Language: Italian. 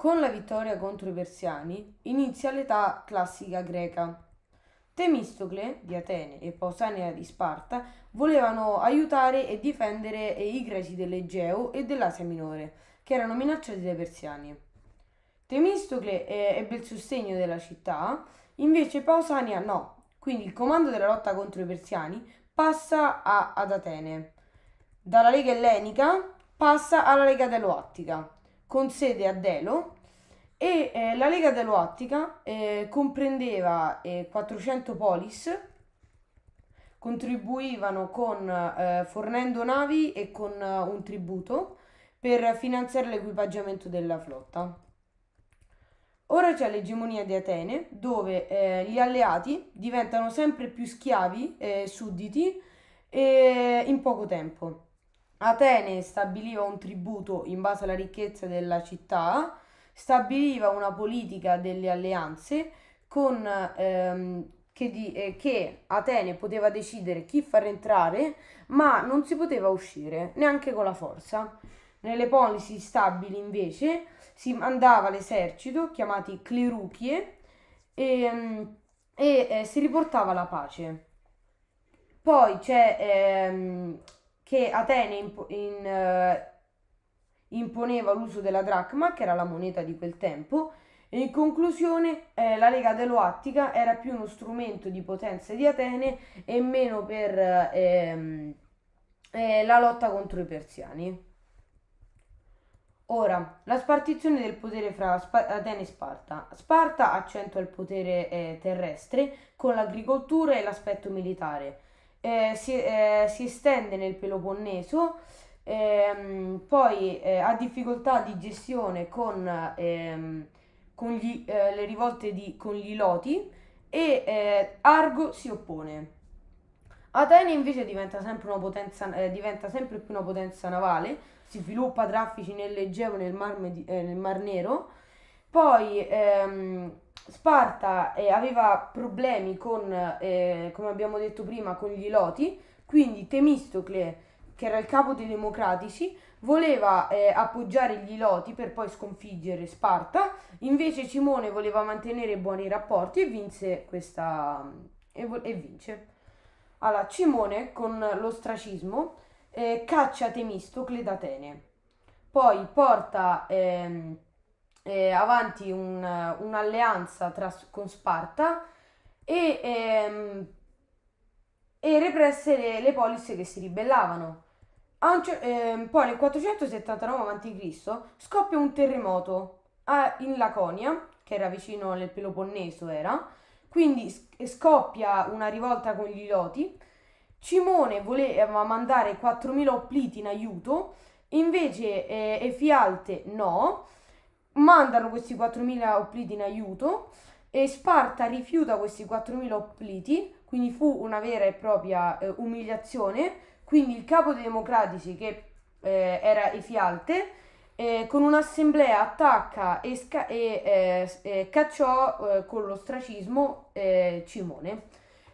Con la vittoria contro i Persiani inizia l'età classica greca. Temistocle di Atene e Pausania di Sparta volevano aiutare e difendere i greci dell'Egeo e dell'Asia Minore, che erano minacciati dai persiani. Temistocle ebbe il sostegno della città, invece Pausania no, quindi il comando della lotta contro i persiani passa a, ad Atene. Dalla Lega ellenica passa alla Lega dell'Oattica, con sede a Delo e eh, la Lega Deloattica eh, comprendeva eh, 400 polis, contribuivano con, eh, fornendo navi e con eh, un tributo per finanziare l'equipaggiamento della flotta. Ora c'è l'egemonia di Atene, dove eh, gli alleati diventano sempre più schiavi e sudditi in poco tempo. Atene stabiliva un tributo in base alla ricchezza della città, stabiliva una politica delle alleanze con, ehm, che, di, eh, che Atene poteva decidere chi far entrare, ma non si poteva uscire, neanche con la forza. Nelle polisi stabili invece si mandava l'esercito, chiamati cleruchie, e, ehm, e eh, si riportava la pace. Poi c'è ehm, che Atene imp- in, eh, imponeva l'uso della dracma, che era la moneta di quel tempo, e in conclusione eh, la Lega Deloattica era più uno strumento di potenza di Atene e meno per eh, ehm, eh, la lotta contro i persiani. Ora, la spartizione del potere fra Sp- Atene e Sparta. Sparta accentua il potere eh, terrestre con l'agricoltura e l'aspetto militare eh, si, eh, si, estende nel Peloponneso, ehm, poi eh, ha difficoltà di gestione con, ehm, con gli, eh, le rivolte di, con gli Loti e eh, Argo si oppone. Atene invece diventa sempre, potenza, eh, diventa sempre, più una potenza navale, si sviluppa traffici nell'Egeo, nel Mar, nel Mar Nero, poi ehm, Sparta eh, aveva problemi con, eh, come abbiamo detto prima, con gli Loti, quindi Temistocle, che era il capo dei democratici, voleva eh, appoggiare gli Loti per poi sconfiggere Sparta, invece Cimone voleva mantenere buoni rapporti e vinse questa... e, vo- e vince. Allora, Cimone con l'ostracismo eh, caccia Temistocle d'Atene, poi porta... Ehm, eh, avanti un, un'alleanza tra, con Sparta e, ehm, e represse le, le, polisse che si ribellavano. Ancio, ehm, poi nel 479 a.C. scoppia un terremoto a, in Laconia, che era vicino nel Peloponneso, era, quindi scoppia una rivolta con gli Iloti. Cimone voleva mandare 4.000 oppliti in aiuto, invece eh, Efialte no, mandano questi 4.000 oppliti in aiuto e Sparta rifiuta questi 4.000 oppliti, quindi fu una vera e propria eh, umiliazione. Quindi il capo dei democratici, che eh, era Efialte, eh, con un'assemblea attacca e, sca- e, eh, e cacciò eh, con lo stracismo eh, Cimone.